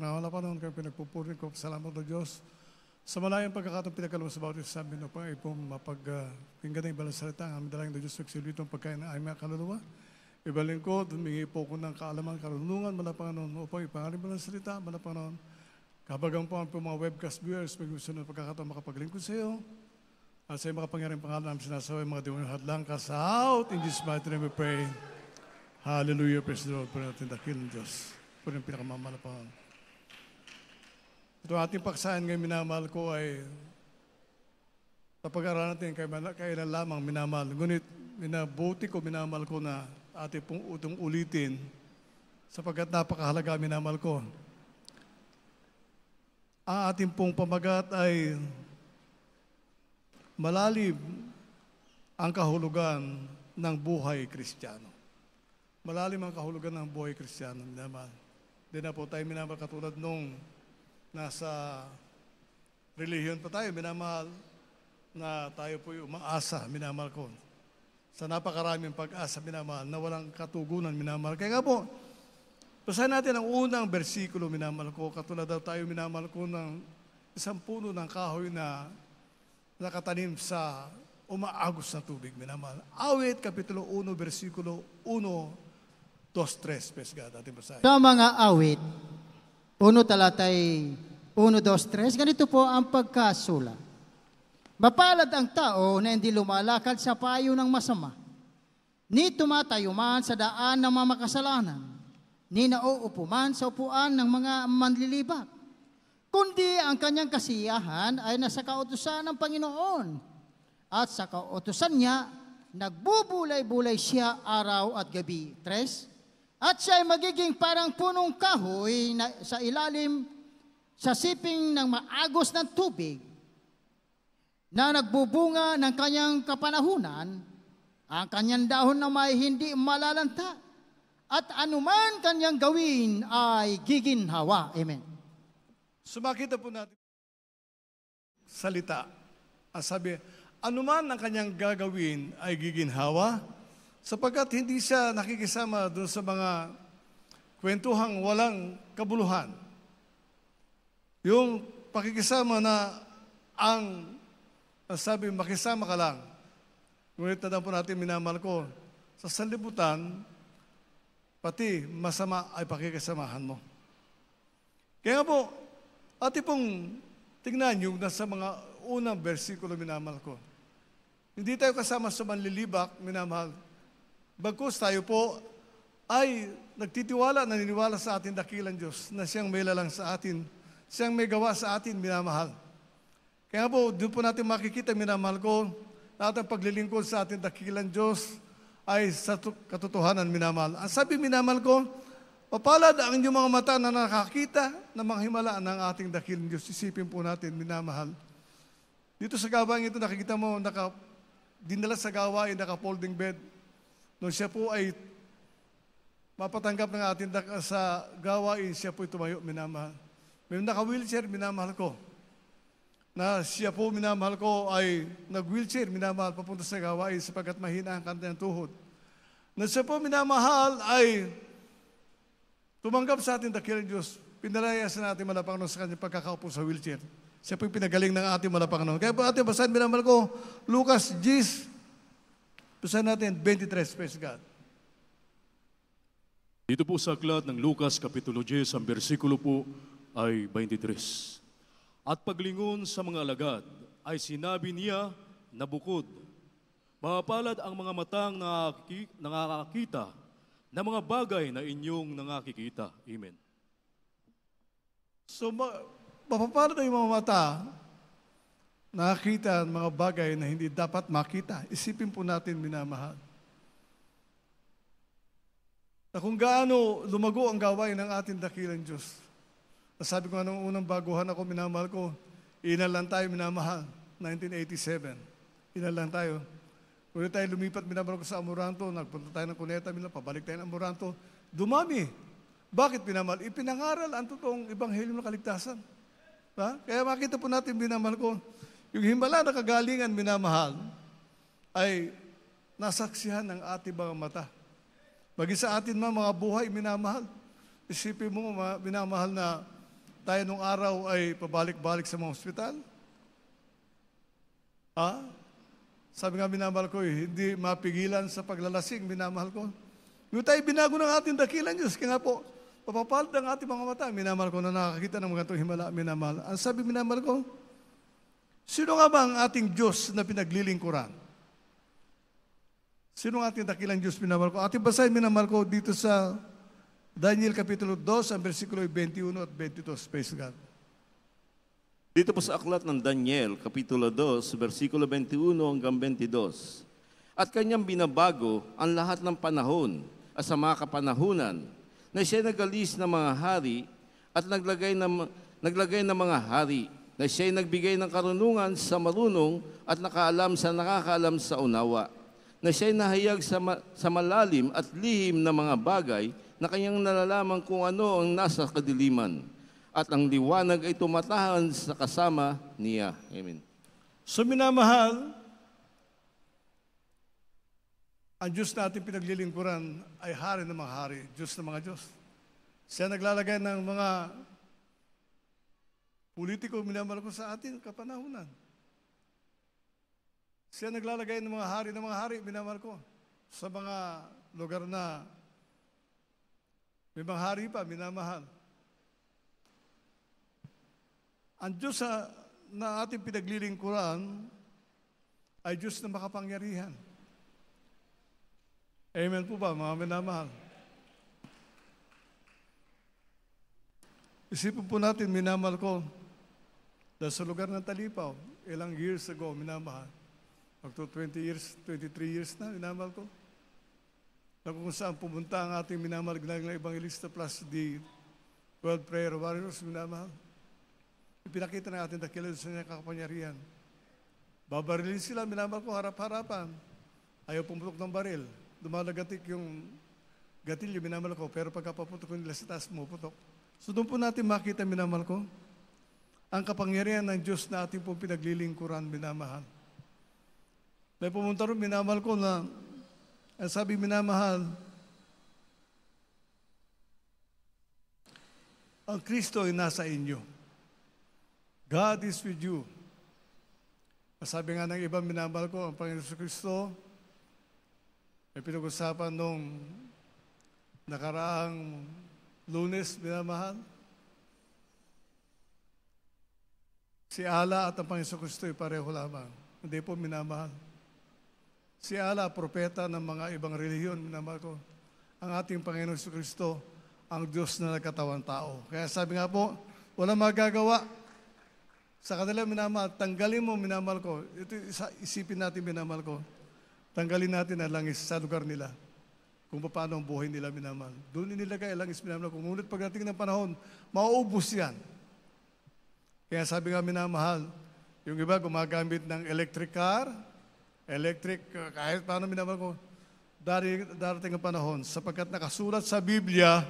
Na wala pa noon kayo pinagpupuri ko. Salamat o Diyos. Sa malayang pagkakatong pinagkalabas sa bawat isa, amin pa ipong mapagpinggan ng ibalasarita ang aming dalang ng Diyos nagsilito ang pagkain ng aming kaluluwa. Ibalin ko, dumingi po ko ng kaalaman, karunungan, malapang malapanganon, upang ipangalim ng salita, malapanganon. Kabagang po ang mga webcast viewers, may gusto na pagkakataon makapaglingkod sa iyo. At sa iyo makapangyarang pangalan namin sinasaway, mga diwan hadlang ka out. In Jesus' mighty name we pray. Hallelujah, praise the Lord, po natin dakil ng Diyos. Po yung pinakamamalapanganon. Ito ating paksaan ngayon, minamahal ko ay sa pag-aaral natin, kailan lamang minamahal. Ngunit minabuti ko, minamahal ko na ating pong utong ulitin sapagkat napakahalaga, minamahal ko. Ang ating pong pamagat ay malalim ang kahulugan ng buhay kristyano. Malalim ang kahulugan ng buhay kristyano, minamahal. Hindi na po tayo minamahal katulad nung nasa religion pa tayo, minamahal na tayo po yung umaasa, minamahal ko. Sa napakaraming pag-asa, minamahal, na walang katugunan, minamahal. Kaya nga po, basahin natin ang unang bersikulo, minamahal ko. Katulad daw tayo, minamahal ko ng isang puno ng kahoy na nakatanim sa umaagos na tubig, minamahal. Awit, Kapitulo 1, Versikulo 1, 2, 3, Pesga, dating basahin. Sa mga awit, 1 talatay 1, 2, 3, ganito po ang pagkasula. Mapalad ang tao na hindi lumalakad sa payo ng masama, ni tumatayo man sa daan ng mga makasalanan, ni nauupo man sa upuan ng mga manlilibak, kundi ang kanyang kasiyahan ay nasa kautusan ng Panginoon, at sa kautusan niya, nagbubulay-bulay siya araw at gabi. Tres, at siya ay magiging parang punong kahoy na, sa ilalim sa siping ng maagos ng tubig na nagbubunga ng kanyang kapanahunan, ang kanyang dahon na may hindi malalanta, at anuman kanyang gawin ay giginhawa. Amen. Sumakita po natin salita. Ang sabi, anuman ang kanyang gagawin ay giginhawa, sapagkat hindi siya nakikisama doon sa mga kwentuhang walang kabuluhan. Yung pakikisama na ang sabi, makisama ka lang. Ngunit na po natin, minamahal ko, sa salibutan, pati masama ay pakikisamahan mo. Kaya po, ati pong tingnan na sa mga unang versikulo minamahal ko. Hindi tayo kasama sa manlilibak, minamahal Bagkus tayo po ay nagtitiwala, naniniwala sa atin dakilang Diyos na siyang may lalang sa atin, siyang may gawa sa atin, minamahal. Kaya po, doon po natin makikita, minamahal ko, lahat ng paglilingkod sa atin dakilang Diyos ay sa katotohanan minamahal. Ang sabi minamahal ko, Mapalad ang inyong mga mata na nakakita ng mga himala ng ating dakilang Diyos. Isipin po natin, minamahal. Dito sa gabang ito, nakikita mo, naka, dinala sa gawain, naka-folding bed. Nung siya po ay mapatanggap ng atin sa gawain, eh, siya po tumayo, minamahal. May naka-wheelchair, minamahal ko. Na siya po, minamahal ko, ay nag-wheelchair, minamahal papunta sa gawain eh, sapagkat mahina ang ng tuhod. Na siya po, minamahal, ay tumanggap sa atin dakilang Diyos. Pinalayasan natin malapang sa kanya pagkakaupo sa wheelchair. Siya po pinagaling ng ating malapang Kaya po ating basahin, minamahal ko, Lucas 10, Basahin natin, 23, praise God. Dito po sa aklat ng Lucas Kapitulo 10, ang bersikulo po ay 23. At paglingon sa mga alagad ay sinabi niya na bukod, mapalad ang mga matang nakakakita na mga bagay na inyong nangakikita. Amen. So, ma- mapapalad na yung mga mata nakakita ang mga bagay na hindi dapat makita. Isipin po natin, minamahal. Na kung gaano lumago ang gawain ng ating dakilang Diyos. Sabi ko nga nung unang baguhan ako, minamahal ko, inal lang tayo, minamahal, 1987. Inal lang tayo. Kung tayo lumipat, minamahal ko sa Amoranto, nagpunta tayo ng Cuneta, minamahal, pabalik tayo ng Amoranto. Dumami. Bakit minamahal? Ipinangaral ang totoong ibanghelyong ng kaligtasan. Ha? Kaya makita po natin, minamahal ko, yung himala na kagalingan, minamahal, ay nasaksihan ng ating mga mata. Bagi sa atin man, mga buhay, minamahal. Isipin mo, ma, minamahal na tayo nung araw ay pabalik-balik sa mga ospital. Ah? Sabi nga minamahal ko, eh, hindi mapigilan sa paglalasing, minamahal ko. Yung tayo binago ng ating dakilan, Diyos. Kaya nga po, papapalad ang ating mga mata. Minamahal ko na nakakita ng mga itong himala, minamahal. Ang sabi minamahal ko, Sino nga ba ang ating Diyos na pinaglilingkuran? Sino ang ating dakilang Diyos minamahal ko? Ating basahin minamahal ko dito sa Daniel Kapitulo 2, ang versikulo 21 at 22. Praise God. Dito po sa aklat ng Daniel, Kapitulo 2, versikulo 21 hanggang 22. At kanyang binabago ang lahat ng panahon at sa mga kapanahunan na siya nagalis ng mga hari at naglagay ng, naglagay ng mga hari na siya'y nagbigay ng karunungan sa marunong at nakaalam sa nakakaalam sa unawa, na siya'y nahayag sa, ma- sa malalim at lihim na mga bagay na kanyang nalalaman kung ano ang nasa kadiliman, at ang liwanag ay tumatahan sa kasama niya. Amen. So minamahal, ang Diyos natin pinaglilingkuran ay hari ng mga hari, Diyos ng mga Diyos. Siya naglalagay ng mga Politiko ko sa atin kapanahonan. Siya naglalagay ng mga hari ng mga hari, ko. Sa mga lugar na may mga hari pa, minamahal. Ang Diyos sa, na ating pinaglilingkuran ay Diyos na makapangyarihan. Amen po ba, mga minamahal? Isipin po natin, minamahal ko, dahil sa lugar ng Talipaw, ilang years ago, minamahal. Magto 20 years, 23 years na, minamahal ko. Na kung saan pumunta ang ating minamahal ng Evangelista plus the World prayer warriors, minamahal. Ipinakita ng ating dakilan sa niya kakapangyarihan. Babarilin sila, minamahal ko, harap-harapan. Ayaw pumutok ng baril. Dumalagatik yung gatilyo, minamahal ko. Pero pagkapaputok nila sa taas, putok. So doon po natin makita, minamahal ko, ang kapangyarihan ng Diyos na ating pong pinaglilingkuran, minamahal. May pumunta rin, minamahal ko na, ang sabi minamahal, ang Kristo ay nasa inyo. God is with you. Sabi nga ng ibang minamahal ko, ang Panginoon Kristo, may pinag-usapan nung nakaraang lunes, minamahal, Si Ala at ang Panginoon Kristo pareho lamang. Hindi po minamahal. Si Ala, propeta ng mga ibang reliyon, minamahal ko. Ang ating Panginoon Kristo, ang Diyos na nagkatawang tao. Kaya sabi nga po, wala magagawa. Sa kanila minamahal, tanggalin mo minamahal ko. Ito, isipin natin minamahal ko. Tanggalin natin ang langis sa lugar nila kung paano ang buhay nila minamahal. Doon inilagay ang langis minamahal ko. Ngunit pagdating ng panahon, mauubos yan. Kaya sabi nga minamahal, yung iba gumagamit ng electric car, electric, uh, kahit paano minamahal ko, dari, darating ang panahon sapagkat nakasulat sa Biblia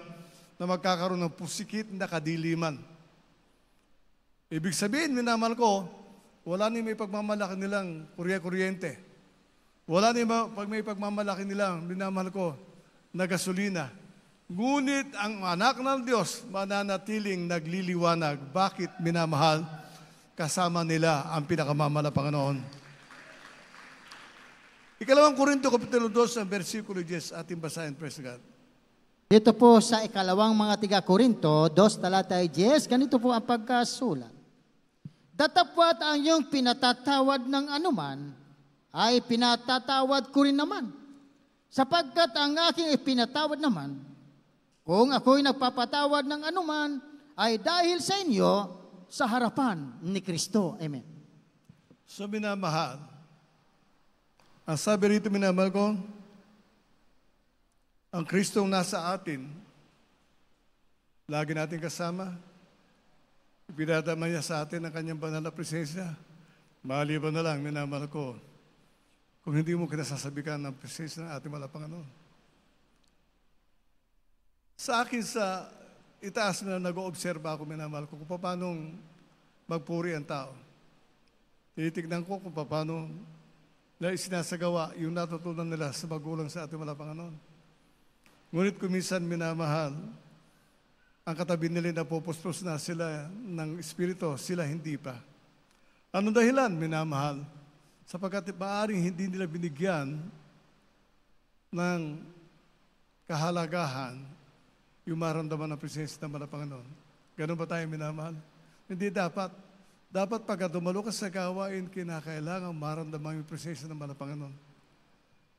na magkakaroon ng pusikit na kadiliman. Ibig sabihin, minamahal ko, wala na may pagmamalaki nilang kurye-kuryente. Wala na pag may pagmamalaki nilang, minamahal ko, na gasolina. Ngunit ang anak ng Diyos mananatiling nagliliwanag bakit minamahal kasama nila ang pinakamamala Panginoon. Ikalawang Korinto, Kapitulo 2, ng versikulo 10, ating basahin, praise God. Dito po sa ikalawang mga tiga Korinto, 2 talata 10, ganito po ang pagkasulat. Datapwat ang iyong pinatatawad ng anuman, ay pinatatawad ko rin naman. Sapagkat ang aking ipinatawad naman, kung ako'y nagpapatawad ng anuman, ay dahil sa inyo sa harapan ni Kristo. Amen. So minamahal, ang sabi rito minamahal ko, ang Kristong nasa atin, lagi natin kasama, ipinadama niya sa atin ang kanyang banal na presensya. Maliban na lang, minamahal ko, kung hindi mo kinasasabikan ng presensya ng ating malapanganon, sa akin sa itaas na nag-oobserba ako, minamahal ko, kung paano magpuri ang tao. Tinitignan ko kung paano na isinasagawa yung natutunan nila sa magulang sa ating mga Panginoon. Ngunit kumisan minamahal, ang katabi nila na pupuspos na sila ng Espiritu, sila hindi pa. Anong dahilan, minamahal? Sapagkat maaaring hindi nila binigyan ng kahalagahan yung maramdaman ng presensya naman ng Panginoon. Ganun ba tayo minamahal? Hindi dapat. Dapat pagka dumalo ka sa gawain, kinakailangan maramdaman yung presensya ng ng Panginoon.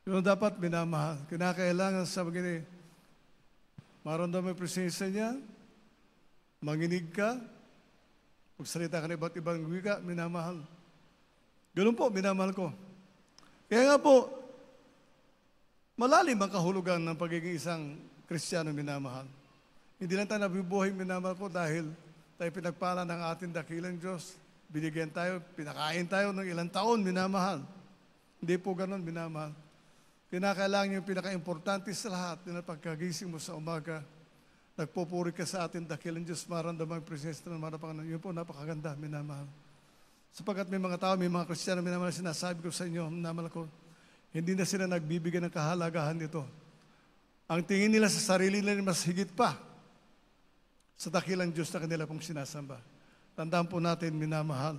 Yun ang dapat minamahal. Kinakailangan sa magini, maramdaman yung presensya niya, manginig ka, magsalita ka ng iba't ibang wika, minamahal. Ganun po, minamahal ko. Kaya nga po, malalim ang kahulugan ng pagiging isang Kristiyano minamahal. Hindi lang tayo nabibuhay, minamahal ko, dahil tayo pinagpala ng ating dakilang Diyos. Binigyan tayo, pinakain tayo ng ilang taon, minamahal. Hindi po ganun, minamahal. Kinakailangan yung pinaka-importante sa lahat na pagkagising mo sa umaga, nagpupuri ka sa ating dakilang Diyos, maramdaman ang presensya ng mga Panginoon. Yun po, napakaganda, minamahal. Sapagkat may mga tao, may mga Kristiyano, minamahal, sinasabi ko sa inyo, minamahal ko, hindi na sila nagbibigay ng kahalagahan nito. Ang tingin nila sa sarili nila mas higit pa sa dakilang Diyos na kanila pong sinasamba. Tandaan po natin, minamahal,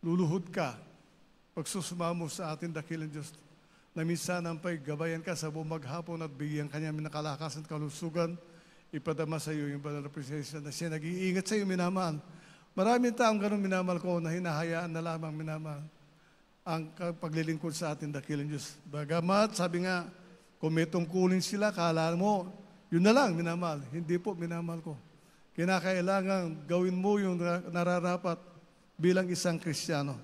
luluhod ka pag susumamo sa ating dakilang Diyos na minsan ang paggabayan ka sa buong maghapon at bigyan kanya ng kalakasan at kalusugan, ipadama sa iyo yung banal na presensya na siya nag-iingat sa iyo, minamahal. Maraming taong ganun minamahal ko na hinahayaan na lamang minamahal ang paglilingkod sa ating dakilang Diyos. Bagamat, sabi nga, kung may tungkulin sila, kala mo, yun na lang, minamahal. Hindi po, minamahal ko kinakailangan gawin mo yung nararapat bilang isang Kristiyano.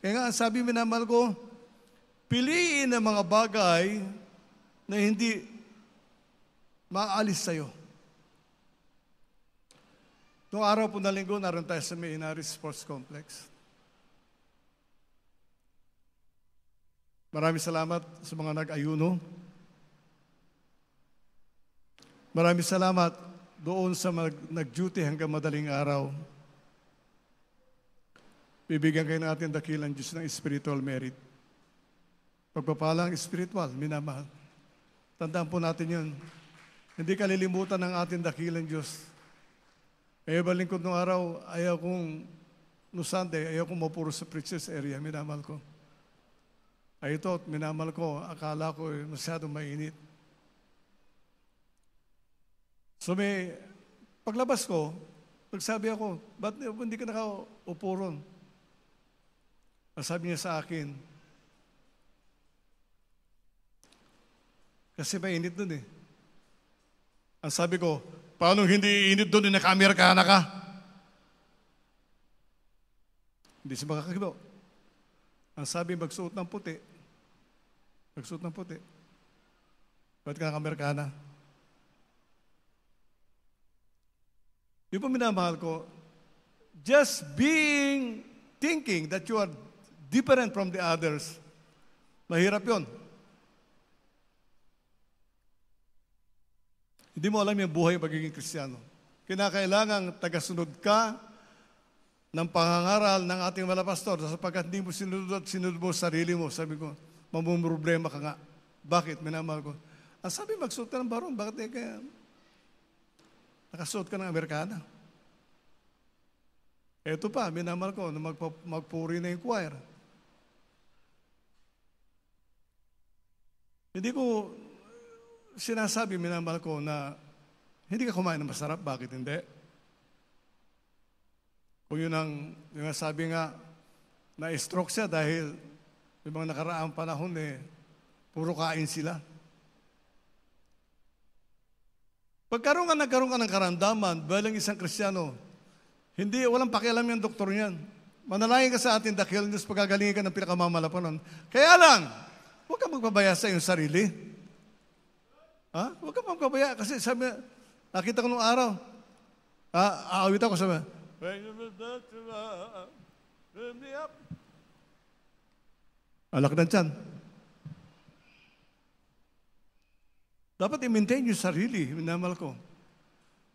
Kaya nga, ang sabi minamahal ko, piliin ang mga bagay na hindi maalis sa'yo. Noong araw po na linggo, naroon tayo sa Mainari Sports Complex. Maraming salamat sa mga nag-ayuno. Maraming salamat doon sa mag, nag-duty hanggang madaling araw. Bibigyan kayo natin dakilang Diyos ng spiritual merit. Pagpapalang spiritual, minamahal. Tandaan po natin yun. Hindi kalilimutan ng ating dakilang Diyos. Kaya balingkod noong araw, ayaw kong, no Sunday, ayaw kong mapuro sa preacher's area, minamahal ko. I thought, minamahal ko, akala ko eh, masyadong mainit. So may paglabas ko, pagsabi ako, ba't hindi ka nakaupo ron? Ang sabi niya sa akin, kasi mainit dun eh. Ang sabi ko, paano hindi init dun eh, ka na ka? Hindi siya makakagibo. Ang sabi, magsuot ng puti. Magsuot ng puti. Ba't ka ka amerikana Yung po minamahal ko, just being, thinking that you are different from the others, mahirap yon. Hindi mo alam yung buhay pagiging Kristiyano. Kinakailangang tagasunod ka ng pangangaral ng ating mga pastor sapagkat hindi mo sinunod at sinunod mo sarili mo. Sabi ko, mamumroblema ka nga. Bakit? Minamahal ko. Ang sabi, magsulta ng barong. Bakit eh kaya? Nakasuot ka ng Amerikana. Ito pa, minamal ko, na magpa, magpuri na yung choir. Hindi ko sinasabi, minamal ko, na hindi ka kumain ng masarap, bakit hindi? Kung yun ang, yung sabi nga, na-stroke siya dahil yung mga nakaraang panahon eh, puro kain sila. Pagkaroon ka nagkaroon ka ng karamdaman, bilang isang Kristiyano, hindi, walang pakialam yung doktor niyan. Manalangin ka sa ating dakil, Diyos pagagalingin ka ng pinakamamalapanon. Kaya lang, huwag ka magpabaya sa iyong sarili. Ha? Huwag ka magpabaya. Kasi sabi, nakita ko nung araw, ah, aawit ako, sabi, Alak ng tiyan. Dapat i-maintain yung sarili, minamahal ko.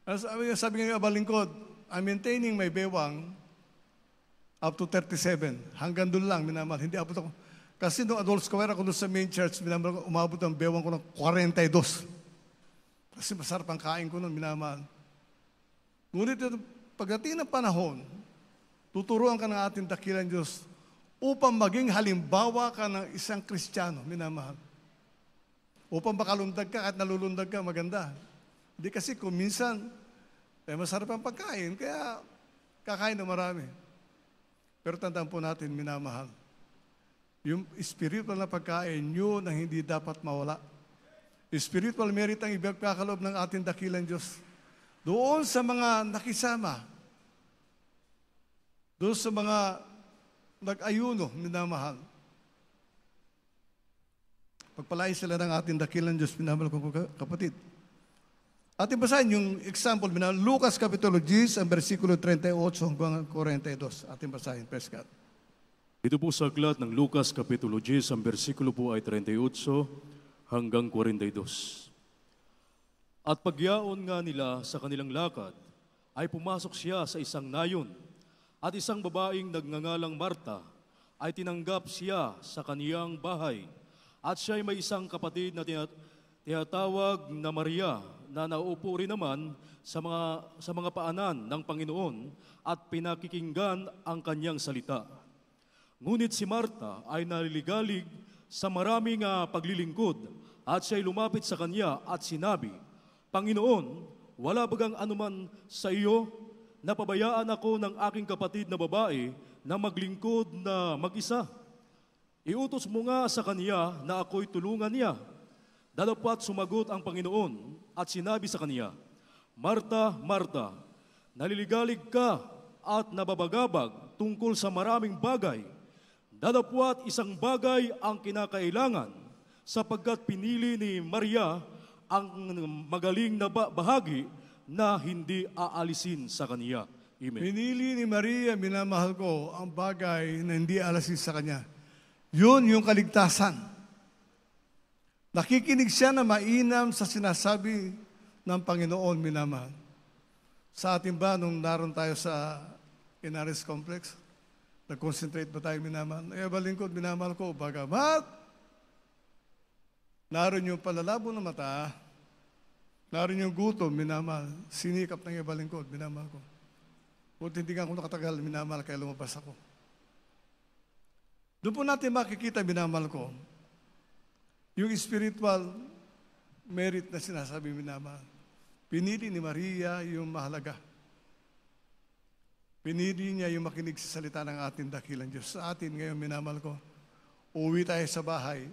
Sabi, sabi ng abalingkod, I'm maintaining my bewang up to 37. Hanggang doon lang, minamahal. Hindi abot ako. Kasi nung adult square ako doon sa main church, minamahal ko, umabot ang bewang ko ng 42. Kasi masarap ang kain ko noon, minamahal. Ngunit pagdating ng panahon, tuturuan ka ng ating dakilan Diyos upang maging halimbawa ka ng isang Kristiyano, minamahal. Upang makalundag ka at nalulundag ka, maganda. Hindi kasi kung minsan, eh, masarap ang pagkain, kaya kakain na marami. Pero tandaan po natin, minamahal. Yung spiritual na pagkain, yun ang hindi dapat mawala. Spiritual merit ang ibagpakalob ng ating dakilan Diyos. Doon sa mga nakisama, doon sa mga nag-ayuno, minamahal, Pagpalain sila ng ating dakilan, Diyos, minamahal kong kapatid. Ating basahin yung example, minamahal, Lucas Kapitulo 10, ang versikulo 38 hanggang 42. Ating basahin, praise God. Ito po sa aklat ng Lucas Kapitulo 10, ang versikulo po ay 38 hanggang 42. At pagyaon nga nila sa kanilang lakad, ay pumasok siya sa isang nayon, at isang babaeng nagngangalang Marta ay tinanggap siya sa kaniyang bahay at siya'y may isang kapatid na tinatawag na Maria na nauupo rin naman sa mga, sa mga paanan ng Panginoon at pinakikinggan ang kanyang salita. Ngunit si Marta ay naliligalig sa maraming uh, paglilingkod at siya ay lumapit sa kanya at sinabi, Panginoon, wala bagang anuman sa iyo? Napabayaan ako ng aking kapatid na babae na maglingkod na mag-isa. Iutos mo nga sa kaniya na ako'y tulungan niya. Dalapat sumagot ang Panginoon at sinabi sa kaniya, Marta, Marta, naliligalig ka at nababagabag tungkol sa maraming bagay. Dadapuat isang bagay ang kinakailangan sapagkat pinili ni Maria ang magaling na bahagi na hindi aalisin sa kaniya. Amen. Pinili ni Maria, minamahal ko, ang bagay na hindi alasin sa kanya. Yun yung kaligtasan. Nakikinig siya na mainam sa sinasabi ng Panginoon minamahal. Sa atin ba, nung naroon tayo sa Inaris Complex, nag-concentrate ba tayo minamahal? Eh, balingkod, minamahal ko, bagamat naroon yung palalabo ng mata, naroon yung gutom, minamahal. Sinikap ng ibalingkod, minamahal ko. Buti hindi nga ako nakatagal, minamahal, kaya lumabas ako. Doon po natin makikita, binamal ko, yung spiritual merit na sinasabi binamal. Pinili ni Maria yung mahalaga. Pinili niya yung makinig sa salita ng ating dakilang Diyos. Sa atin ngayon, minamal ko, uwi tayo sa bahay.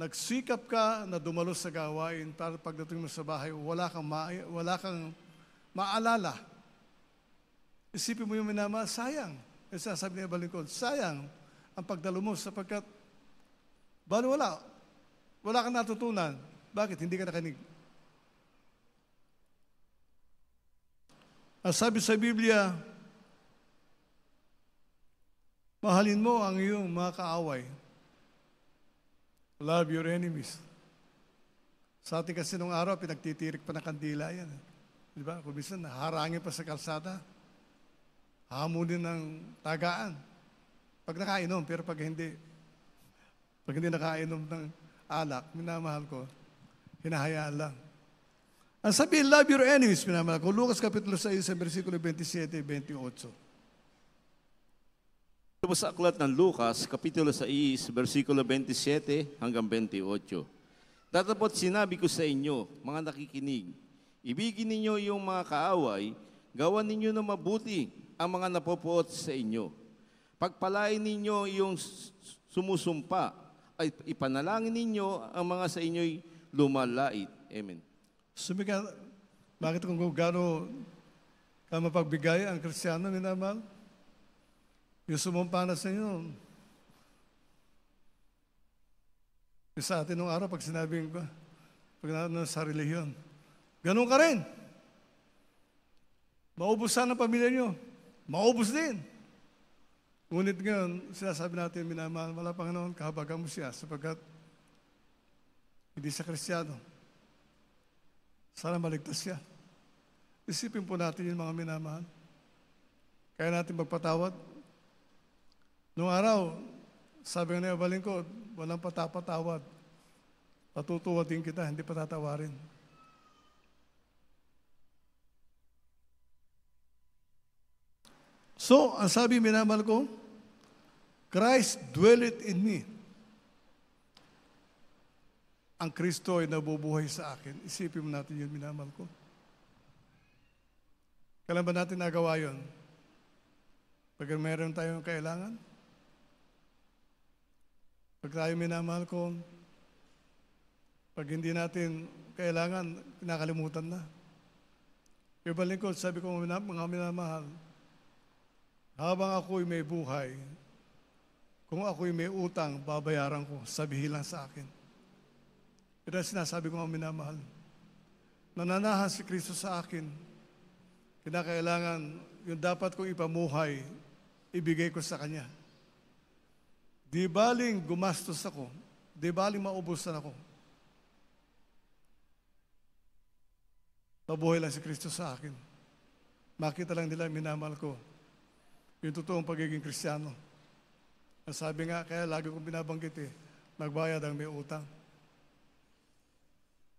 Nagsikap ka na dumalos sa gawain para pagdating mo sa bahay, wala kang, ma- wala kang maalala. Isipin mo yung minamahal, sayang. Yung sasabi niya balingkod, sayang ang pagdalumos sapagkat balo wala. Wala kang natutunan. Bakit? Hindi ka nakinig. Ang sabi sa Biblia, mahalin mo ang iyong mga kaaway. Love your enemies. Sa ating kasi nung araw, pinagtitirik pa ng kandila yan. Di ba? Kung minsan, harangin pa sa kalsada. Hamunin ng tagaan. Pag nakainom, pero pag hindi, pag hindi nakainom ng alak, minamahal ko, hinahayaan lang. Ang sabi, love your enemies, minamahal ko. Lucas Kapitulo 6, versikulo 27-28. Ito sa aklat ng Lucas, Kapitulo 6, versikulo 27 hanggang 28. Tatapot sinabi ko sa inyo, mga nakikinig, ibigin ninyo yung mga kaaway, gawan ninyo na mabuti ang mga napopuot sa inyo Pagpalain ninyo yung sumusumpa ay ipanalangin ninyo ang mga sa inyo'y lumalait. Amen. Sumiga, bakit kung gano ka mapagbigay ang kristyano, minamahal? Yung sumumpa na sa inyo. Yung sa atin nung araw, pag sinabing ko, pag na sa relihiyon, ganun ka rin. Maubos sana ang pamilya nyo. Maubos din. Ngunit ngayon, sinasabi natin, minamahal wala Panginoon, kahabagan mo siya sapagkat hindi siya kristyano. Sana maligtas siya. Isipin po natin yung mga minamahal. Kaya natin magpatawad. Noong araw, sabi nga na yung balingkod, walang patapatawad. din kita, hindi patatawarin. So, ang sabi minamahal ko, Christ dwelleth in me. Ang Kristo ay nabubuhay sa akin. Isipin mo natin yun, minamal ko. Kailan ba natin nagawa yun? Pag mayroon tayong kailangan? Pag tayo minamahal ko, pag hindi natin kailangan, nakalimutan na. Ibalik ko, sabi ko mga minamahal, habang ako'y may buhay, kung ako'y may utang, babayaran ko. Sabihin lang sa akin. Ito sinasabi ko mga minamahal. Nananahan si Kristo sa akin. Kinakailangan, yung dapat kong ipamuhay, ibigay ko sa Kanya. Di baling gumastos ako. Di baling maubusan ako. Mabuhay lang si Kristo sa akin. Makita lang nila, minamahal ko, yung totoong pagiging kristyano. Sabi nga, kaya lagi kong binabanggit eh, magbayad ang may utang.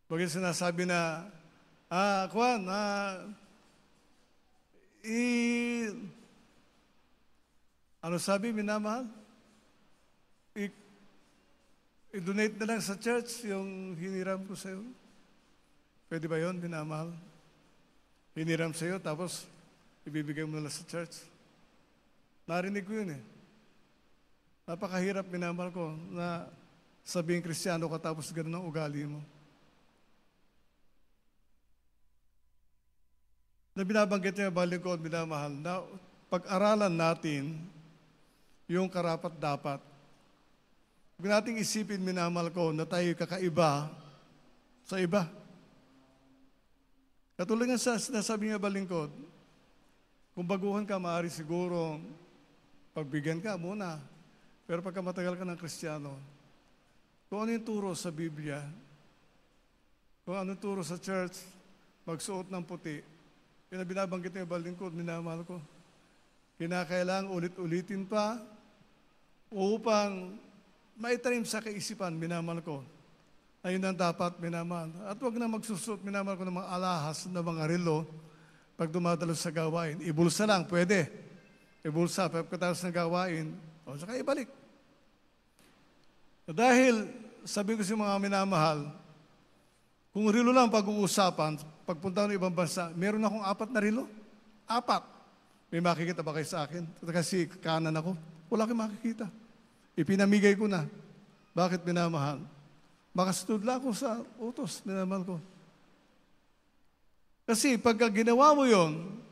Bagay sinasabi na, ah, kwan, ah, i... Ano sabi, minamahal? I, i-donate na lang sa church yung hiniram ko sa'yo. Pwede ba yon minamahal? Hiniram sa'yo, tapos ibibigay mo na lang sa church. Narinig ko yun eh. Napakahirap, minamahal ko, na sabihin kristyano ka tapos ganun ang ugali mo. Na binabanggit niya, baling ko, minamahal, na pag-aralan natin yung karapat-dapat. Huwag nating isipin, minamahal ko, na tayo kakaiba sa iba. Katulad nga sa sinasabi niya balingkod, kung baguhan ka, maaari siguro pagbigyan ka muna. Pero pagka matagal ka ng Kristiyano, kung ano yung turo sa Biblia, kung ano yung turo sa church, magsuot ng puti. Yun ang binabanggit niya, balingkod, minamahal ko. Kinakailang ulit-ulitin pa upang maitanim sa kaisipan, minamahal ko. Ayun ang dapat, minamahal. At huwag na magsusot, minamahal ko, ng mga alahas, ng mga relo, pag dumadalo sa gawain. Ibulsa lang, pwede e bulsa pagkatapos ng gawain, o saka ibalik. Dahil, sabi ko sa mga minamahal, kung rilo lang pag-uusapan, pagpunta ng ibang bansa, meron akong apat na rilo. Apat. May makikita ba kayo sa akin? Kasi kanan ako. Wala kayong makikita. Ipinamigay ko na. Bakit minamahal? Makasunod lang ako sa utos, minamahal ko. Kasi pagka ginawa mo yon,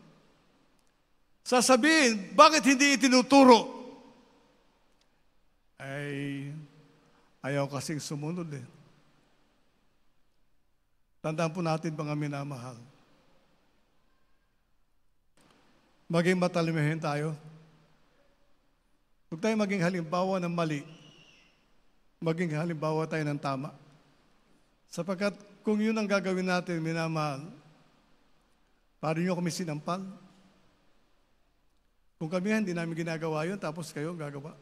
Sasabihin, bakit hindi itinuturo? Ay, ayaw kasing sumunod eh. Tandaan po natin mga minamahal. Maging matalimahin tayo. Huwag tayo maging halimbawa ng mali. Maging halimbawa tayo ng tama. Sapagkat kung yun ang gagawin natin, minamahal, paano nyo kami sinampal? Kung kami hindi namin ginagawa yun, tapos kayo gagawa.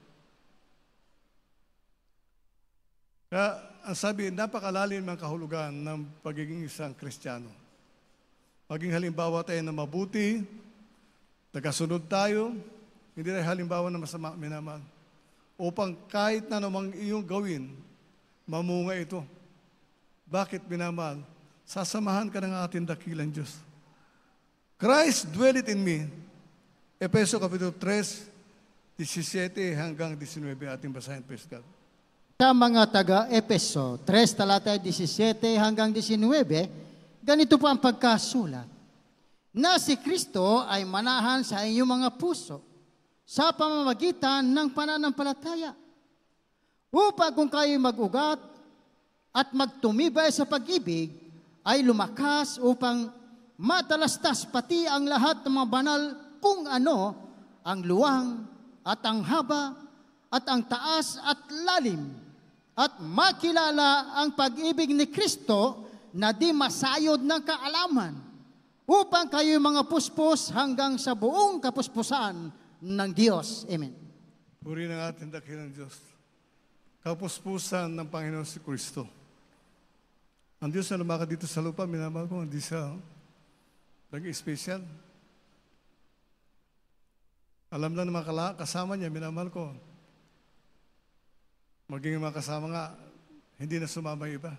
Kaya ang sabi, napakalalim ang kahulugan ng pagiging isang Kristiyano. Maging halimbawa tayo na mabuti, nagasunod tayo, hindi tayo halimbawa na masama minaman. Upang kahit na namang iyong gawin, mamunga ito. Bakit minamahal? Sasamahan ka ng ating dakilang Diyos. Christ dwelleth in me Epeso Kapitulo 3, 17 hanggang 19 ating basahin, Praise God. Sa mga taga-Epeso, 3 talata 17 hanggang 19, ganito po ang pagkasulat. Na si Kristo ay manahan sa inyong mga puso sa pamamagitan ng pananampalataya upang kung kayo mag-ugat at magtumibay sa pag-ibig ay lumakas upang matalastas pati ang lahat ng mga banal kung ano ang luwang at ang haba at ang taas at lalim at makilala ang pag-ibig ni Kristo na di masayod ng kaalaman upang kayo mga puspos hanggang sa buong kapuspusan ng Diyos. Amen. Puri ng ating dakilang Diyos. Kapuspusan ng Panginoon si Kristo. Ang Diyos na lumaka dito sa lupa, minamahal ko, hindi siya lagi oh, espesyal alam lang ng mga kasama niya, minamahal ko. Maging mga kasama nga, hindi na sumama iba.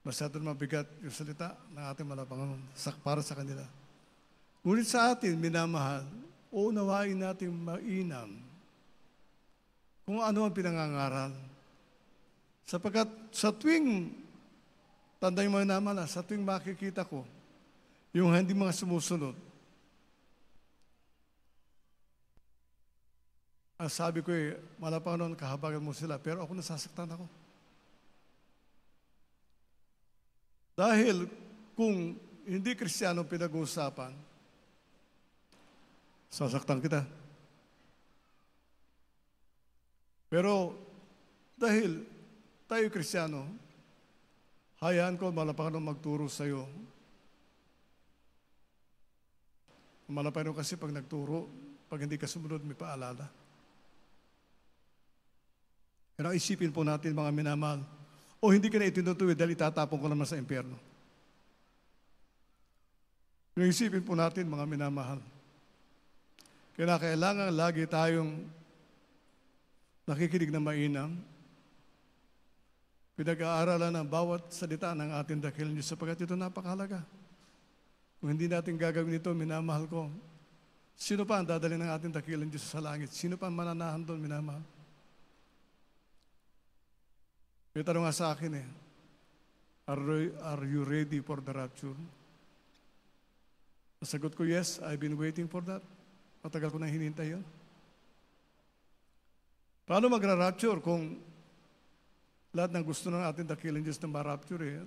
Basta doon mabigat yung salita ng ating malapangan para sa kanila. Ngunit sa atin, minamahal, o uunawain natin mainam kung ano ang pinangangaral. Sapagkat sa tuwing, tandaan mo naman, sa tuwing makikita ko, yung hindi mga sumusunod, Ang sabi ko eh, malapang noon, kahabagan mo sila, pero ako nasasaktan ako. Dahil kung hindi kristyano pinag-uusapan, sasaktan kita. Pero dahil tayo kristyano, hayaan ko malapakan magturo sa iyo. Malapakan kasi pag nagturo, pag hindi ka sumunod, may paalala. Pero isipin po natin mga minamahal, o hindi ka na itinutuwid dahil itatapon ko naman sa impyerno. Pero isipin po natin mga minamahal, kaya kailangan lagi tayong nakikinig na mainam, pinag-aaralan ang bawat salita ng ating dakil niyo sapagkat ito napakahalaga. Kung hindi natin gagawin ito, minamahal ko, sino pa ang dadalhin ng ating dakilan Diyos sa langit? Sino pa ang mananahan doon, minamahal? May tanong nga sa akin eh, are, are you ready for the rapture? Nasagot ko, yes, I've been waiting for that. Matagal ko nang hinihintay yun. Paano magra-rapture kung lahat ng gusto na natin dakilan Diyos na ma-rapture eh,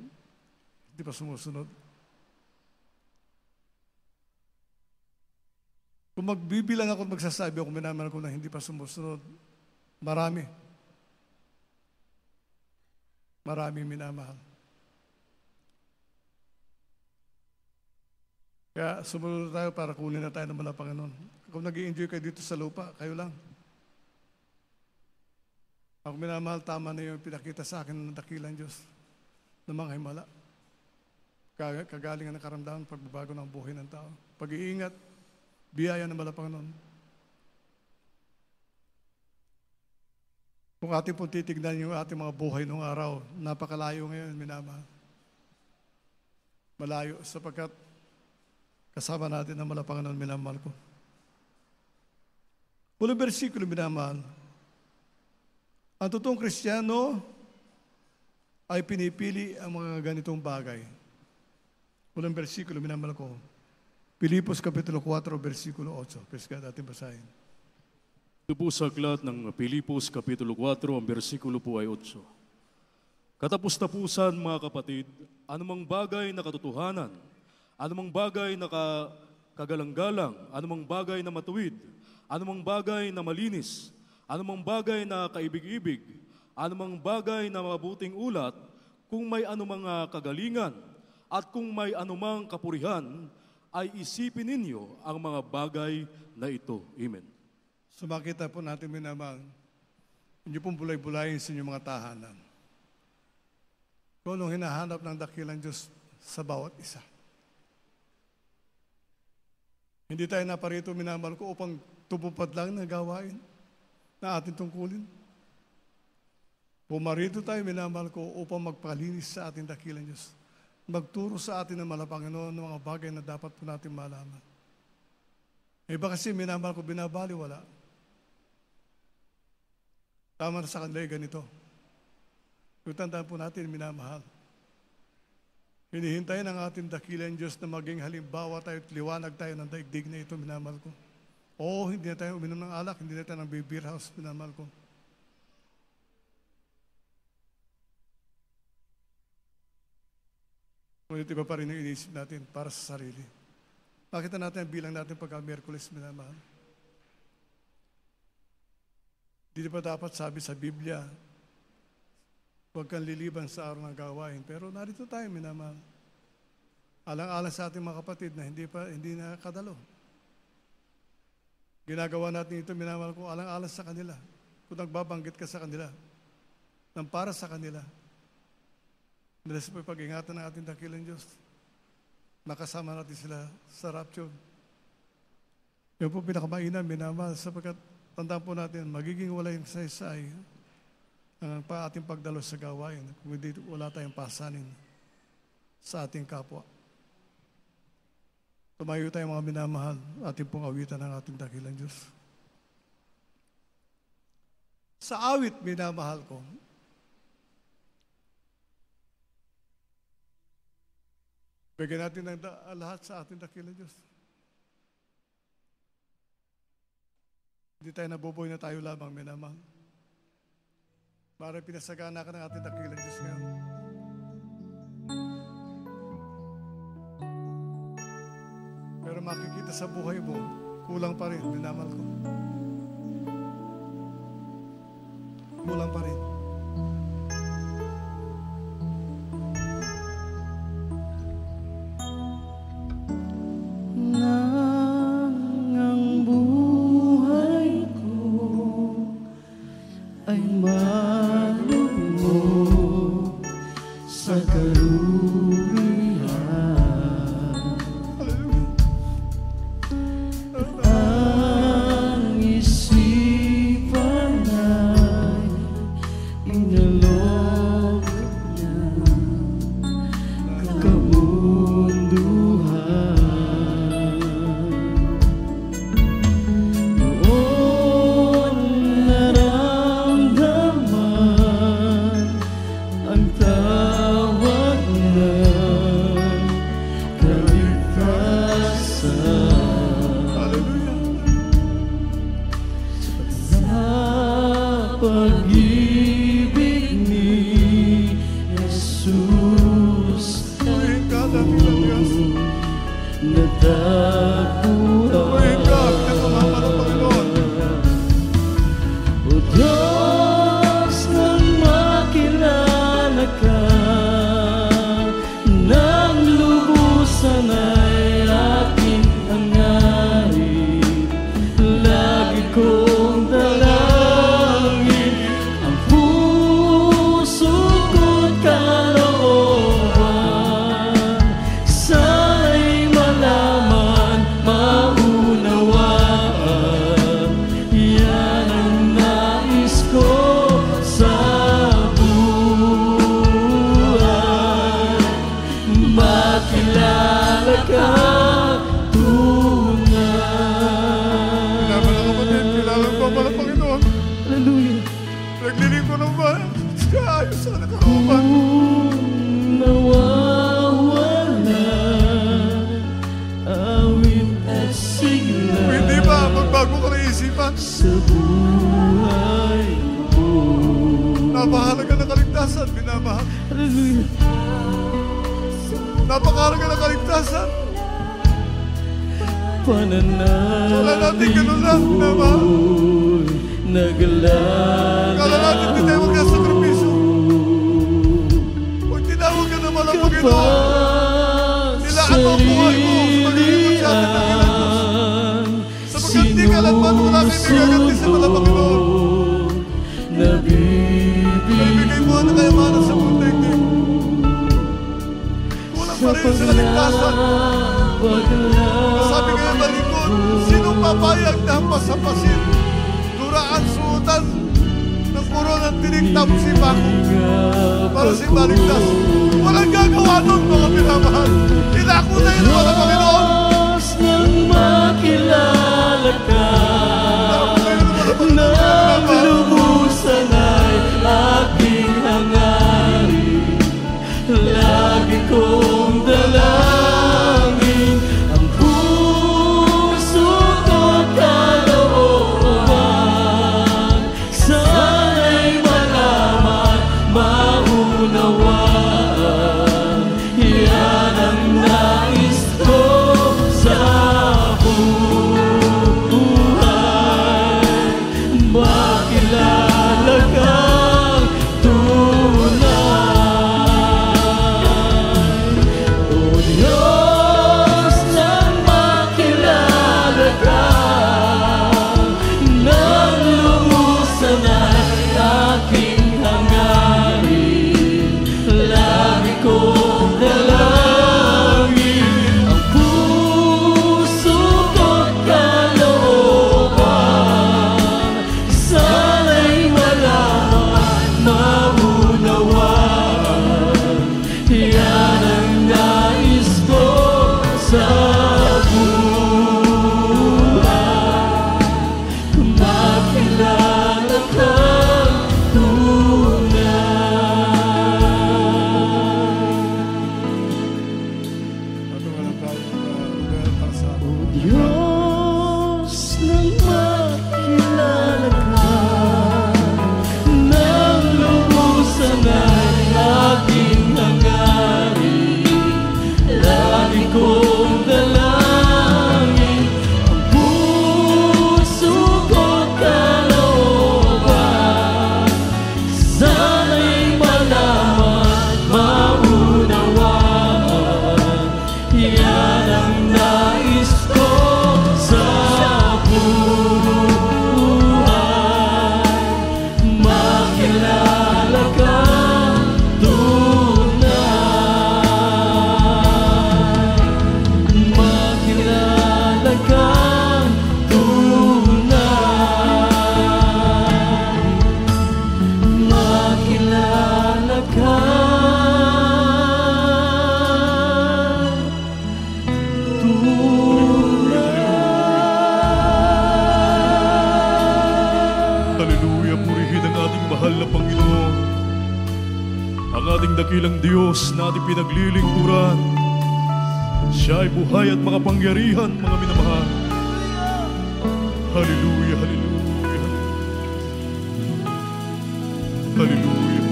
hindi pa sumusunod? Kung magbibilang ako at magsasabi ako, minaman ako na hindi pa sumusunod, marami. Marami maraming minamahal. Kaya sumunod tayo para kunin na tayo ng mula Panginoon. Kung nag enjoy kayo dito sa lupa, kayo lang. Ako minamahal, tama na yung pinakita sa akin ng dakilan Diyos ng mga himala. Kagalingan ng karamdaman, pagbabago ng buhay ng tao. Pag-iingat, biyaya ng mala Panginoon. Kung ating pong titignan yung ating mga buhay noong araw, napakalayo ngayon, minama. Malayo sapagkat kasama natin ang malapanganan minamahal ko. Mula bersikulo minamahal, ang totoong kristyano ay pinipili ang mga ganitong bagay. Mula bersikulo minamahal ko, Pilipos Kapitulo 4, versikulo 8. Praise God, basahin. Ito po sa aklat ng Pilipos, Kapitulo 4, ang versikulo po ay 8. Katapos-tapusan, mga kapatid, anumang bagay na katotohanan, anumang bagay na ka kagalang-galang, anumang bagay na matuwid, anumang bagay na malinis, anumang bagay na kaibig-ibig, anumang bagay na mabuting ulat, kung may anumang ah, kagalingan at kung may anumang kapurihan, ay isipin ninyo ang mga bagay na ito. Amen. So makita po natin minamang, hindi pong bulay-bulayin sa inyong mga tahanan. Kung anong hinahanap ng dakilang Diyos sa bawat isa. Hindi tayo naparito minamahal ko upang tupupad lang na gawain na ating tungkulin. Pumarito tayo minamahal ko upang magpalinis sa ating dakilang Diyos. Magturo sa atin ng malapanginoon ng mga bagay na dapat po natin malaman. Iba kasi minamahal ko binabaliwala. wala Tama na sa kanila yung ganito. Tutandaan po natin, minamahal. Hinihintay ng ating dakilan Diyos na maging halimbawa tayo at liwanag tayo ng daigdig na ito, minamahal ko. Oo, hindi na tayo uminom ng alak, hindi na tayo ng beer house, minamahal ko. Ngunit iba pa rin ang iniisip natin para sa sarili. Makita natin ang bilang natin pagka Merkulis, minamahal. Di ba dapat sabi sa Biblia, huwag kang liliban sa araw ng gawain. Pero narito tayo, minamahal. Alang-alang sa ating mga kapatid na hindi pa hindi na kadalo. Ginagawa natin ito, minamahal ko, alang-alang sa kanila. Kung nagbabanggit ka sa kanila, ng para sa kanila, Dalas po pag-ingatan ng ating dakilang Diyos. Nakasama natin sila sa rapture. Yung po pinakamainam, minamahal, sapagkat tandaan po natin, magiging wala yung saysay ang pa ating pagdalo sa gawain kung hindi wala tayong pasanin sa ating kapwa. Tumayo tayong mga minamahal, ating pong awitan ng ating dakilang Diyos. Sa awit, minamahal ko, bigyan natin ng lahat sa ating dakilang Diyos. Hindi tayo nabubuhay na tayo lamang, minamang. Para pinasagana ka ng ating dakilang Diyos ngayon. Pero makikita sa buhay mo, kulang pa rin, minamahal ko. Kulang pa rin. Kala natin tinawag ka sa kripisyo. Huwag tinawag ka naman ang Panginoon. Sila ang mga buhay mo. Pag-ibig sa atin ang Panginoon. Sapagkat di kalanman wala kayo nagaganti sa mga Panginoon. Ibigay mo ang kayamanan sa protecting. Wala pa sa kaligtasan. Sabi ngayon na likod, sino papayag na pasapasin? palitan ng puro ng tinig tapos si Paco para si Maligtas. Walang gagawa nun mga pinamahal. Inako na yun naman Panginoon. Diyos nang makilala ka na lubusan ay ako. Ang ating dakilang Diyos na ating pinaglilingkuran. Siya ay buhay at makapangyarihan, mga minamahal. Hallelujah, hallelujah. Hallelujah.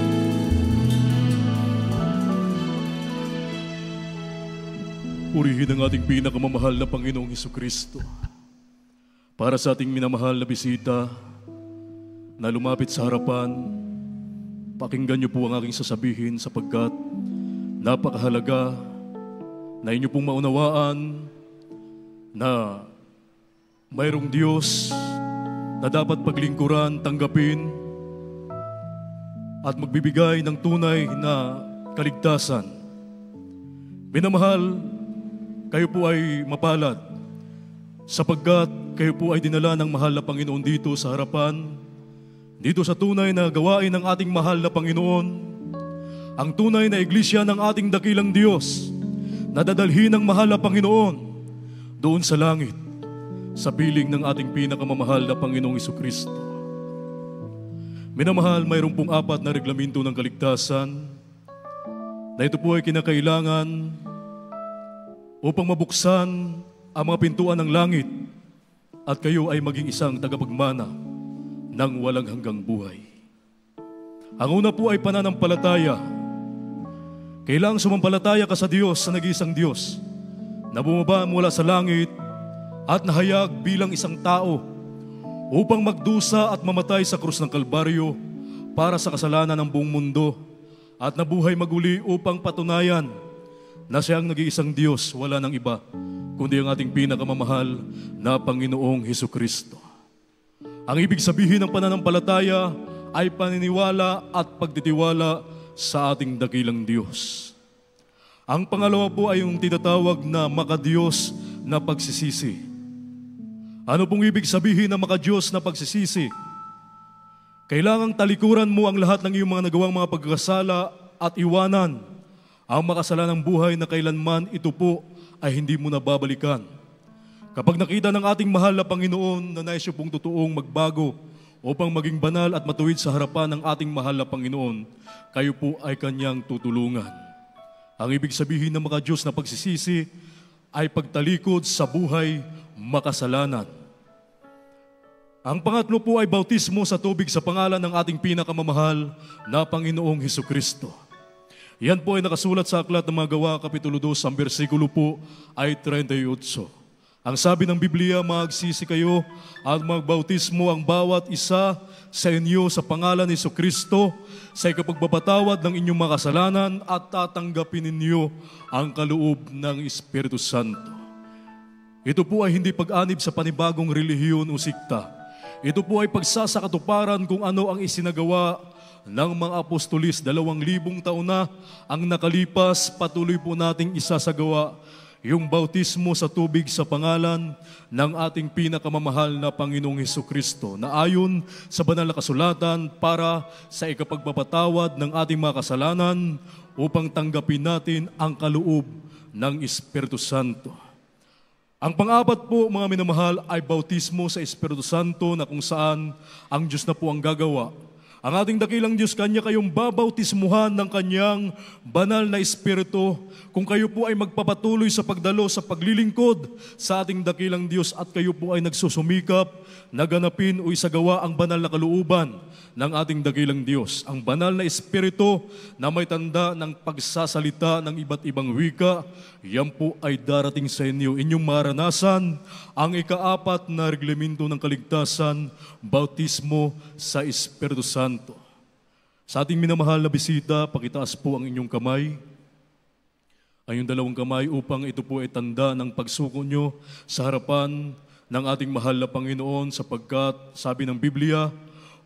Purihin ang ating pinakamamahal na Panginoong Heso Kristo para sa ating minamahal na bisita na lumapit sa harapan Pakinggan niyo po ang aking sasabihin sapagkat napakahalaga na inyo pong maunawaan na mayroong Diyos na dapat paglingkuran, tanggapin at magbibigay ng tunay na kaligtasan. Minamahal, kayo po ay mapalad sapagkat kayo po ay dinala ng mahal na Panginoon dito sa harapan dito sa tunay na gawain ng ating mahal na Panginoon, ang tunay na iglesia ng ating dakilang Diyos, nadadalhin ng mahal na Panginoon doon sa langit, sa piling ng ating pinakamamahal na Panginoong Iso Minamahal, mayroon pong apat na reglamento ng kaligtasan na ito po ay kinakailangan upang mabuksan ang mga pintuan ng langit at kayo ay maging isang tagapagmana ng walang hanggang buhay. Ang una po ay pananampalataya. Kailangang sumampalataya ka sa Diyos, sa nag-iisang Diyos, na bumaba mula sa langit at nahayag bilang isang tao upang magdusa at mamatay sa krus ng Kalbaryo para sa kasalanan ng buong mundo at nabuhay maguli upang patunayan na siya ang nag-iisang Diyos, wala ng iba, kundi ang ating pinakamamahal na Panginoong Heso Kristo. Ang ibig sabihin ng pananampalataya ay paniniwala at pagtitiwala sa ating dakilang Diyos. Ang pangalawa po ay yung tinatawag na makadiyos na pagsisisi. Ano pong ibig sabihin ng makadiyos na pagsisisi? Kailangang talikuran mo ang lahat ng iyong mga nagawang mga pagkasala at iwanan ang makasalanang buhay na kailanman ito po ay hindi mo nababalikan. Kapag nakita ng ating mahal na Panginoon na naisyo pong totoong magbago upang maging banal at matuwid sa harapan ng ating mahal na Panginoon, kayo po ay kanyang tutulungan. Ang ibig sabihin ng mga Diyos na pagsisisi ay pagtalikod sa buhay makasalanan. Ang pangatlo po ay bautismo sa tubig sa pangalan ng ating pinakamamahal na Panginoong Heso Kristo. Yan po ay nakasulat sa aklat ng mga gawa, Kapitulo 2, ang versikulo po ay 38. Ang sabi ng Biblia, magsisi kayo at magbautismo ang bawat isa sa inyo sa pangalan ni Kristo sa ikapagbabatawad ng inyong mga kasalanan at tatanggapin ninyo ang kaloob ng Espiritu Santo. Ito po ay hindi pag-anib sa panibagong relihiyon o sikta. Ito po ay pagsasakatuparan kung ano ang isinagawa ng mga apostolis dalawang libong taon na ang nakalipas patuloy po nating isasagawa yung bautismo sa tubig sa pangalan ng ating pinakamamahal na Panginoong Heso Kristo na ayon sa banal na kasulatan para sa ikapagpapatawad ng ating mga kasalanan upang tanggapin natin ang kaloob ng Espiritu Santo. Ang pangapat po mga minamahal ay bautismo sa Espiritu Santo na kung saan ang Diyos na po ang gagawa ang ating dakilang Diyos, Kanya kayong babautismuhan ng Kanyang banal na Espiritu kung kayo po ay magpapatuloy sa pagdalo sa paglilingkod sa ating dakilang Diyos at kayo po ay nagsusumikap, naganapin o isagawa ang banal na kalooban ng ating dakilang Diyos. Ang banal na Espiritu na may tanda ng pagsasalita ng iba't ibang wika, yan po ay darating sa inyo. Inyong maranasan ang ikaapat na reglamento ng kaligtasan, bautismo sa Espiritu Santo. Sa ating minamahal na bisita, pakitaas po ang inyong kamay. Ayong dalawang kamay upang ito po ay tanda ng pagsuko nyo sa harapan ng ating mahal na Panginoon sapagkat sabi ng Biblia,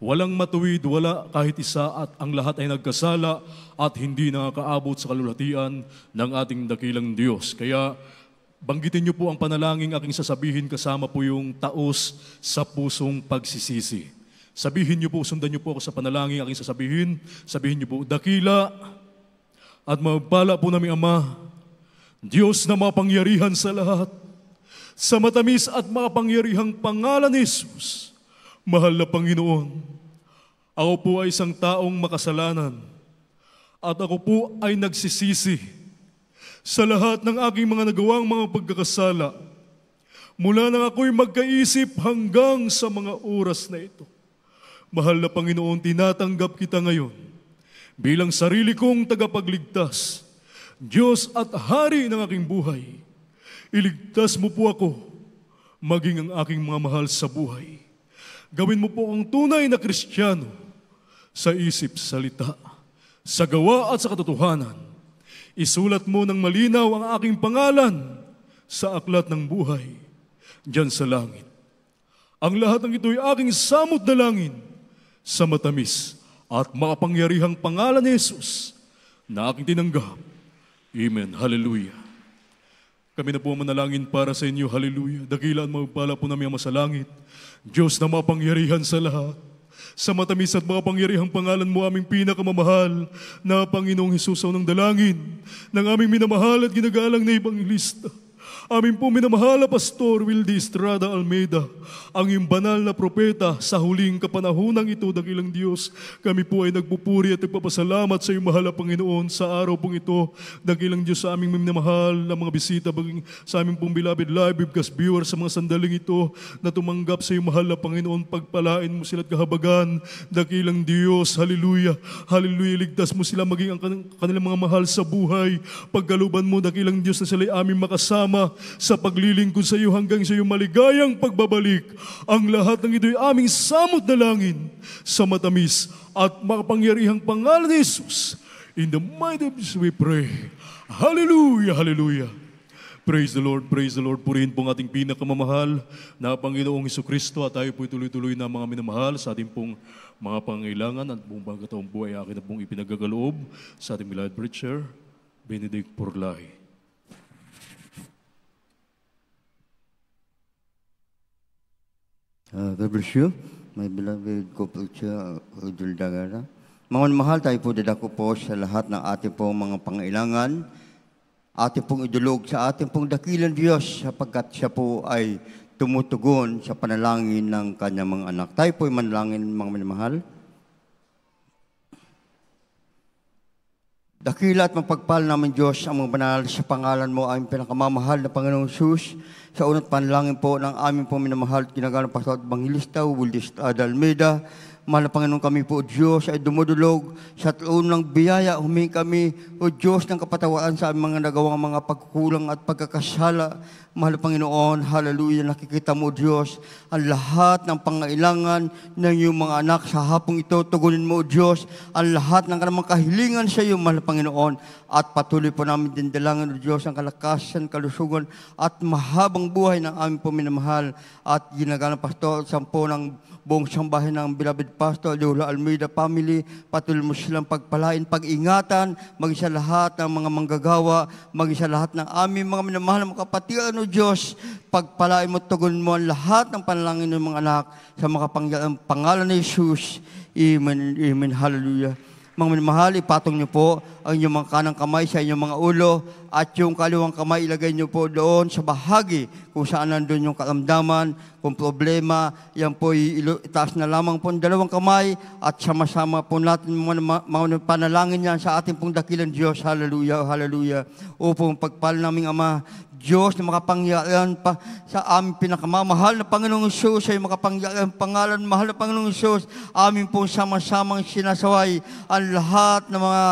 walang matuwid, wala kahit isa at ang lahat ay nagkasala at hindi nakakaabot sa kalulatian ng ating dakilang Diyos. Kaya banggitin niyo po ang panalangin aking sasabihin kasama po yung taos sa pusong pagsisisi. Sabihin niyo po, sundan niyo po ako sa panalangin aking sasabihin. Sabihin niyo po, dakila at mapala po namin Ama, Diyos na mapangyarihan sa lahat, sa matamis at makapangyarihang pangalan ni Jesus, Mahal na Panginoon, ako po ay isang taong makasalanan at ako po ay nagsisisi sa lahat ng aking mga nagawang mga pagkakasala mula nang ako'y magkaisip hanggang sa mga oras na ito. Mahal na Panginoon, tinatanggap kita ngayon bilang sarili kong tagapagligtas, Diyos at Hari ng aking buhay. Iligtas mo po ako, maging ang aking mga mahal sa buhay. Gawin mo po akong tunay na Kristiyano sa isip, salita, sa gawa at sa katotohanan. Isulat mo ng malinaw ang aking pangalan sa aklat ng buhay, dyan sa langit. Ang lahat ng ito'y aking samot na langin sa matamis at makapangyarihang pangalan ni Jesus na aking tinanggap. Amen. Hallelujah. Kami na po manalangin para sa inyo. Hallelujah. Dakilaan magpala po namin ang masalangit. Diyos na mapangyarihan sa lahat. Sa matamis at makapangyarihang pangalan mo aming pinakamamahal na Panginoong Hesus ng dalangin ng aming minamahal at ginagalang na ibang lista. Amin po minamahal na Pastor Wilde Estrada Almeida, ang imbanal na propeta sa huling kapanahunang ito, dakilang Diyos. Kami po ay nagpupuri at nagpapasalamat sa iyong mahal na Panginoon sa araw pong ito. Dakilang Diyos sa aming minamahal na mga bisita sa aming pong bilabid live webcast viewers sa mga sandaling ito na tumanggap sa iyong mahal na Panginoon. Pagpalain mo sila at kahabagan. Dakilang Diyos, hallelujah, hallelujah. Ligtas mo sila maging ang kanilang mga mahal sa buhay. Paggaluban mo, dakilang Diyos na sila ay aming makasama sa paglilingkod sa iyo hanggang sa iyong maligayang pagbabalik. Ang lahat ng ito'y aming samot na langin sa matamis at makapangyarihang pangalan ni Jesus. In the mighty of Jesus we pray. Hallelujah, hallelujah. Praise the Lord, praise the Lord. Purihin po ang ating pinakamamahal na Panginoong Iso Kristo at tayo po tuloy-tuloy na mga minamahal sa ating pong mga pangailangan at buong bagataong buhay akin na pong ipinagkakaloob sa ating beloved Preacher, Benedict Porlay. Uh, God my beloved co-preacher, Rodul uh, Dagara. Mga mahal, tayo po dadako po sa lahat ng ating pong mga pangailangan, ating pong idulog sa ating pong dakilang Diyos sapagkat siya po ay tumutugon sa panalangin ng kanyang mga anak. Tayo po ay manalangin, mga mahal. Dakila at magpagpal namin Diyos ang mga banal sa pangalan mo aming pinakamamahal na Panginoong Sus sa unang panlangin po ng aming pong minamahal at ginaganong pasawat Bangilista, Wildis Adalmeda, Mahal na Panginoon kami po, o Diyos, ay dumudulog sa taon ng biyaya. Humingi kami, O Diyos, ng kapatawaan sa aming mga nagawang mga pagkulang at pagkakasala. Mahal na Panginoon, hallelujah, nakikita mo, Diyos, ang lahat ng pangailangan ng iyong mga anak sa hapong ito. Tugunin mo, Diyos, ang lahat ng kanamang kahilingan sa iyo, mahal na Panginoon. At patuloy po namin din dalangin, O Diyos, ang kalakasan, kalusugan, at mahabang buhay ng aming puminamahal at ginaganang pastor, sa sampo ng buong sambahin ng beloved pastor, Lola Almeida family, patuloy mo silang pagpalain, pag-ingatan, mag-isa lahat ng mga manggagawa, mag-isa lahat ng aming mga minamahal ng kapatiran o Diyos, pagpalain mo, tugon mo ang lahat ng panalangin ng mga anak sa makapangyarihan pangalan ni Jesus. Amen, amen, hallelujah. Mga minamahal, ipatong niyo po ang inyong mga kanang kamay sa inyong mga ulo at yung kaliwang kamay ilagay niyo po doon sa bahagi kung saan nandun yung karamdaman, kung problema, yan po itaas na lamang po ang dalawang kamay at sama-sama po natin panalangin yan sa ating pong dakilan Diyos. Hallelujah, hallelujah. Upong pagpal naming Ama, Diyos na makapangyarihan pa sa aming pinakamamahal na Panginoong Isus, ay makapangyarihan pangalan, mahal na Panginoong Isus, amin pong sama-samang sinasaway ang lahat ng mga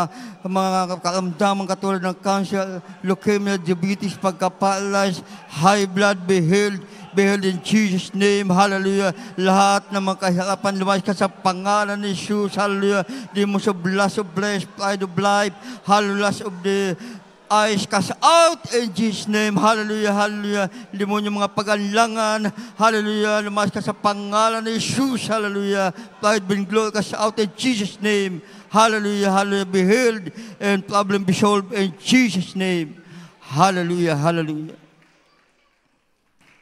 mga karamdaman katulad ng cancer, leukemia, diabetes, pagka-paralyzed, high blood, be healed, be healed in Jesus' name, hallelujah. Lahat ng mga kahirapan, lumayas ka sa pangalan ni Jesus, hallelujah. Di mo sa blast of bless, pride of life, hallelujah, of the eyes cast out in Jesus' name. Hallelujah, hallelujah. Limon yung mga paganlangan. Hallelujah. Lumas ka sa pangalan ni Jesus. Hallelujah. Pride been glory cast out in Jesus' name. Hallelujah, hallelujah. Be healed and problem be solved in Jesus' name. Hallelujah, hallelujah.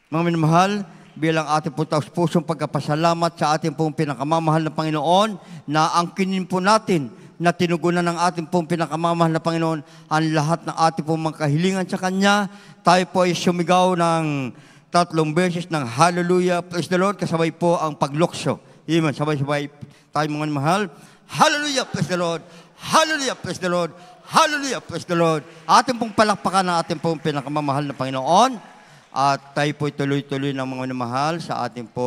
Mga minamahal, bilang ating po taos pusong pagkapasalamat sa ating pong pinakamamahal na Panginoon na ang kinin po natin na tinugunan ng ating pong pinakamamahal na Panginoon ang lahat ng ating pong mga kahilingan sa Kanya. Tayo po ay sumigaw ng tatlong beses ng Hallelujah, Praise the Lord, kasabay po ang pagloksyo. Amen. Sabay-sabay tayo mga mahal. Hallelujah, Praise the Lord. Hallelujah, Praise the Lord. Hallelujah, Praise the Lord. Ating pong palakpakan ng ating pong pinakamamahal na Panginoon. At tayo po ay tuloy-tuloy ng mga mahal sa ating po